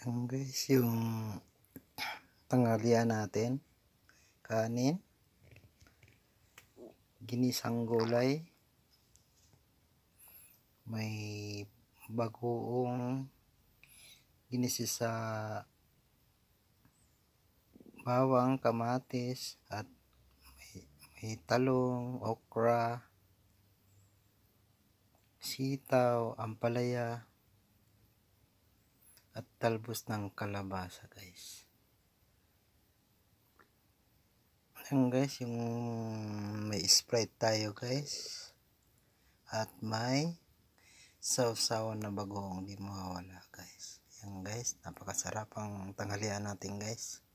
Ayan guys, yung tanghalian natin. Kanin. Ginisang gulay. May bagoong ginisi sa bawang, kamatis, at may, may talong, okra, sitaw, ampalaya, talbos ng kalabasa guys yun guys yung may sprite tayo guys at may sausawan na bagoong di mawawala guys yan guys napakasarap ang tanghalian natin guys